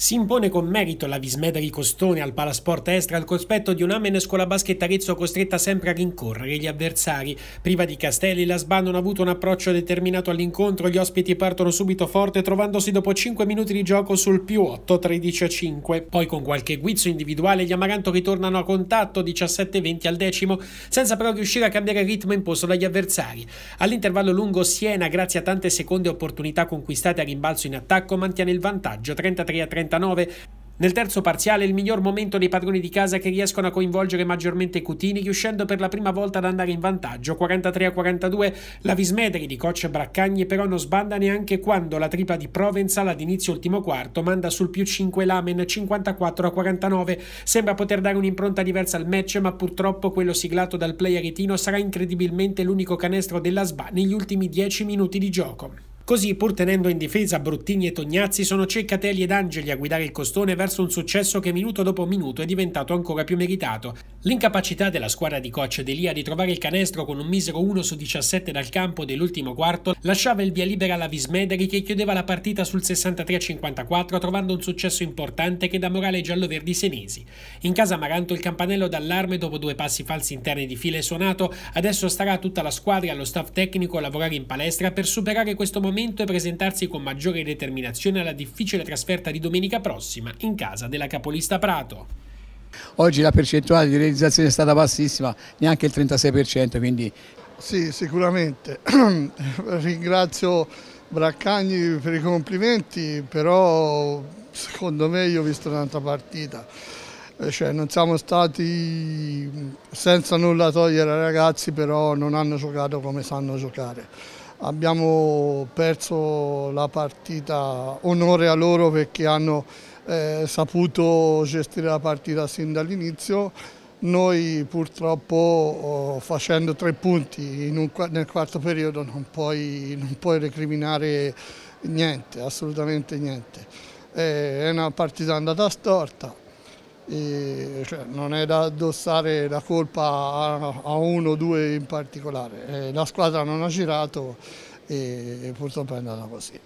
Si impone con merito la Vismeda di Costone al Palasport Estra al cospetto di un'Amen scuola basket Arezzo costretta sempre a rincorrere gli avversari. Priva di Castelli, la SBA non ha avuto un approccio determinato all'incontro, gli ospiti partono subito forte trovandosi dopo 5 minuti di gioco sul più 8, 13 5. Poi con qualche guizzo individuale gli Amaranto ritornano a contatto 17-20 al decimo, senza però riuscire a cambiare il ritmo imposto dagli avversari. All'intervallo lungo Siena, grazie a tante seconde opportunità conquistate a rimbalzo in attacco, mantiene il vantaggio 33 a 30 39. Nel terzo parziale il miglior momento dei padroni di casa che riescono a coinvolgere maggiormente Cutini riuscendo per la prima volta ad andare in vantaggio 43 42. La Vismedri di coach Braccagni però non sbanda neanche quando la tripa di Provenzal ad inizio ultimo quarto manda sul più 5 Lamen 54 49. Sembra poter dare un'impronta diversa al match ma purtroppo quello siglato dal player playeritino sarà incredibilmente l'unico canestro della SBA negli ultimi 10 minuti di gioco. Così, pur tenendo in difesa Bruttini e Tognazzi, sono Ceccatelli ed Angeli a guidare il costone verso un successo che minuto dopo minuto è diventato ancora più meritato. L'incapacità della squadra di coach Delia di trovare il canestro con un misero 1 su 17 dal campo dell'ultimo quarto lasciava il via libera alla Vismederi che chiudeva la partita sul 63-54 trovando un successo importante che dà morale ai giallo-verdi senesi. In casa Maranto il campanello d'allarme dopo due passi falsi interni di fila è suonato, adesso starà tutta la squadra e allo staff tecnico a lavorare in palestra per superare questo momento allenamento e presentarsi con maggiore determinazione alla difficile trasferta di domenica prossima in casa della capolista Prato. Oggi la percentuale di realizzazione è stata bassissima, neanche il 36%, quindi... Sì, sicuramente. Ringrazio Braccagni per i complimenti, però secondo me io ho visto un'altra partita. Eh, cioè, non siamo stati senza nulla togliere ai ragazzi, però non hanno giocato come sanno giocare. Abbiamo perso la partita, onore a loro perché hanno eh, saputo gestire la partita sin dall'inizio. Noi purtroppo oh, facendo tre punti un, nel quarto periodo non puoi, non puoi recriminare niente, assolutamente niente. Eh, è una partita andata storta, e, cioè, non è da addossare la colpa a, a uno o due in particolare, eh, la squadra non ha girato e, e purtroppo è andata così.